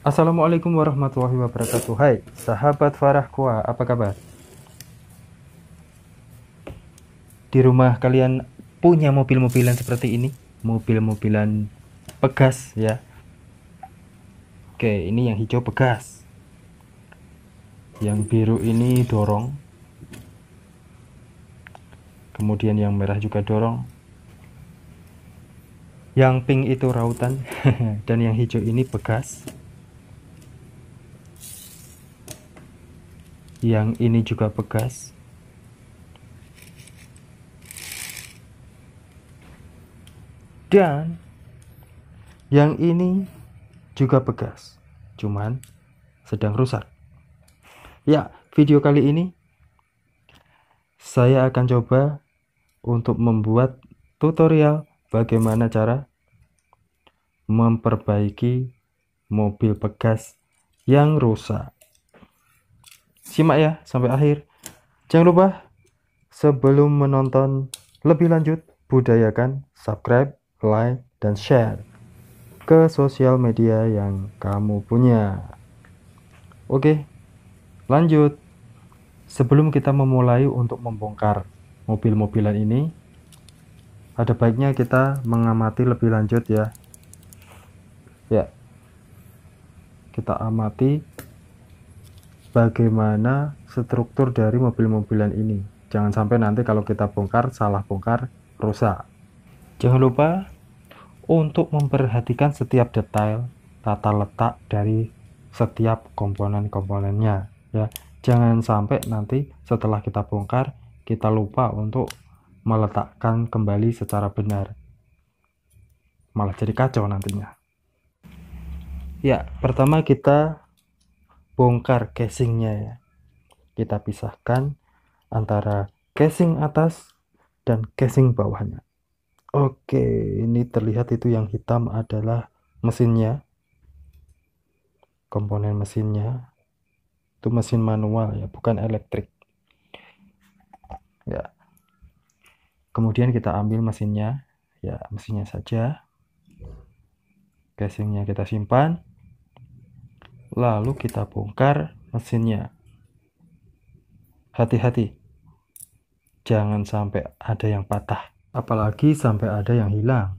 Assalamualaikum warahmatullahi wabarakatuh Hai sahabat Farah Kua apa kabar? Di rumah kalian punya mobil-mobilan seperti ini? Mobil-mobilan pegas ya Oke ini yang hijau pegas Yang biru ini dorong Kemudian yang merah juga dorong Yang pink itu rautan Dan yang hijau ini pegas yang ini juga bekas dan yang ini juga bekas cuman sedang rusak ya video kali ini saya akan coba untuk membuat tutorial bagaimana cara memperbaiki mobil bekas yang rusak simak ya sampai akhir. Jangan lupa sebelum menonton lebih lanjut budayakan subscribe, like, dan share ke sosial media yang kamu punya. Oke, lanjut. Sebelum kita memulai untuk membongkar mobil-mobilan ini, ada baiknya kita mengamati lebih lanjut ya. Ya. Kita amati bagaimana struktur dari mobil-mobilan ini. Jangan sampai nanti kalau kita bongkar, salah bongkar, rusak. Jangan lupa untuk memperhatikan setiap detail tata letak dari setiap komponen-komponennya ya. Jangan sampai nanti setelah kita bongkar kita lupa untuk meletakkan kembali secara benar. Malah jadi kacau nantinya. Ya, pertama kita bongkar casingnya ya. Kita pisahkan antara casing atas dan casing bawahnya. Oke, ini terlihat itu yang hitam adalah mesinnya. Komponen mesinnya. Itu mesin manual ya, bukan elektrik. Ya. Kemudian kita ambil mesinnya, ya mesinnya saja. Casingnya kita simpan. Lalu kita bongkar mesinnya. Hati-hati. Jangan sampai ada yang patah, apalagi sampai ada yang hilang.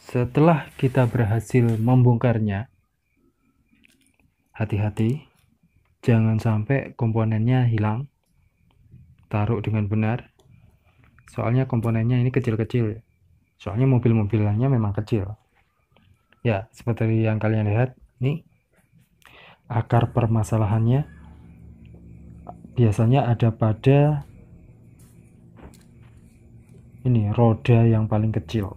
Setelah kita berhasil membongkarnya, hati-hati jangan sampai komponennya hilang. Taruh dengan benar. Soalnya komponennya ini kecil-kecil. Soalnya mobil-mobilannya memang kecil. Ya, seperti yang kalian lihat, ini akar permasalahannya biasanya ada pada ini roda yang paling kecil.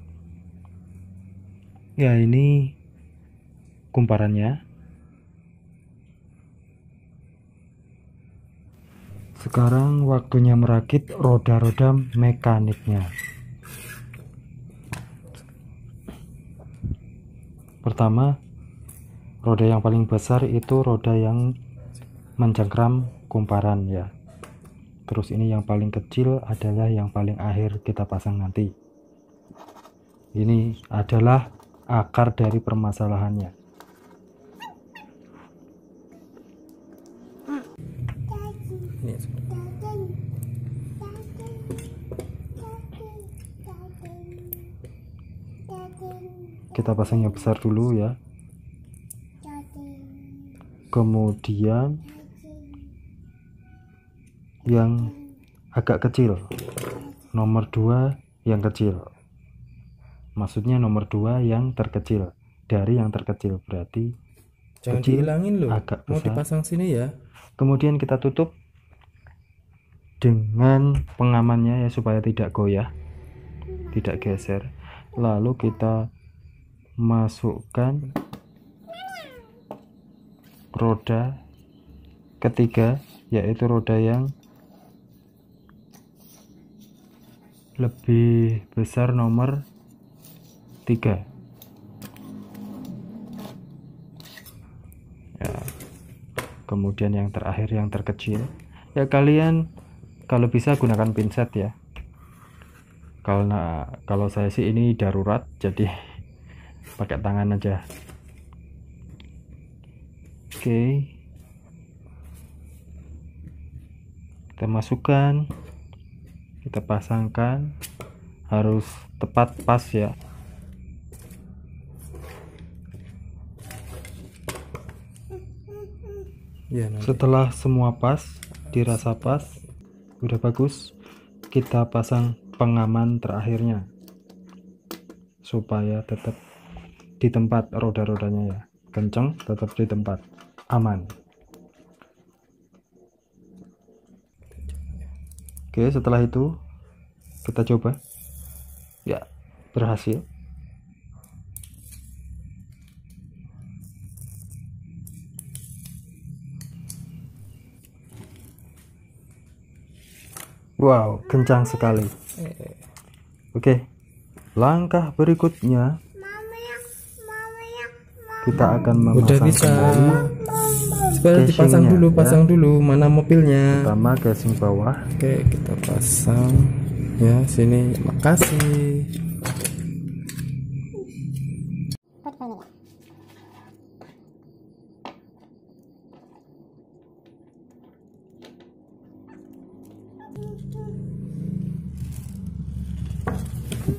Ya, ini kumparannya. Sekarang waktunya merakit roda-roda mekaniknya. pertama roda yang paling besar itu roda yang mencengkram kumparan ya terus ini yang paling kecil adalah yang paling akhir kita pasang nanti ini adalah akar dari permasalahannya you kita pasang yang besar dulu ya kemudian yang agak kecil nomor 2 yang kecil maksudnya nomor 2 yang terkecil dari yang terkecil berarti jangan kecil, dihilangin loh agak mau besar. dipasang sini ya kemudian kita tutup dengan pengamannya ya supaya tidak goyah tidak geser lalu kita masukkan roda ketiga yaitu roda yang lebih besar nomor tiga ya. kemudian yang terakhir yang terkecil ya kalian kalau bisa gunakan pinset ya karena kalau saya sih ini darurat jadi pakai tangan aja oke kita masukkan kita pasangkan harus tepat pas ya ya nanti. setelah semua pas dirasa pas udah bagus kita pasang pengaman terakhirnya supaya tetap di tempat roda-rodanya ya kenceng tetap di tempat aman oke setelah itu kita coba ya berhasil Wow, kencang sekali. Eh, eh. Oke, langkah berikutnya kita akan memasang udah bisa sebentar dipasang dulu ya. pasang dulu mana mobilnya pertama casing bawah oke kita pasang ya sini makasih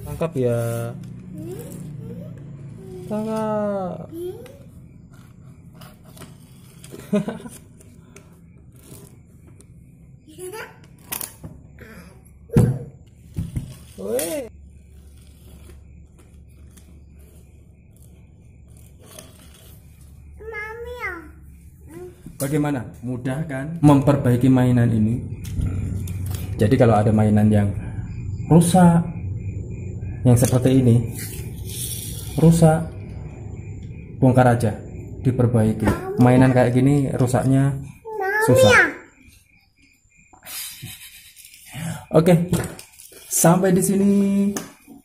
tangkap ya tangkap Bagaimana? Mudah kan memperbaiki mainan ini? Jadi kalau ada mainan yang rusak yang seperti ini rusak bongkar aja diperbaiki mainan kayak gini rusaknya susah oke sampai di sini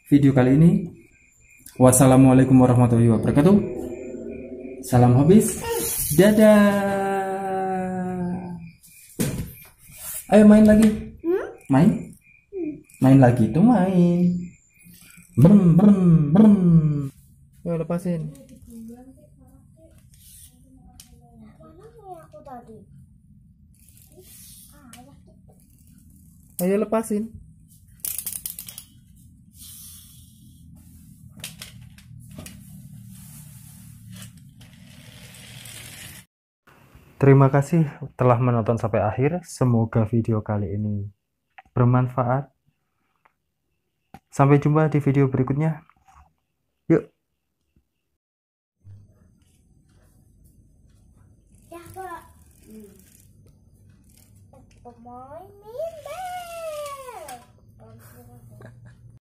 video kali ini wassalamualaikum warahmatullahi wabarakatuh salam habis dadah ayo main lagi hmm? main main lagi tuh main brem brem brem yo lepasin Ah, Ayo lepasin. Terima kasih telah menonton sampai akhir. Semoga video kali ini bermanfaat. Sampai jumpa di video berikutnya. Yuk!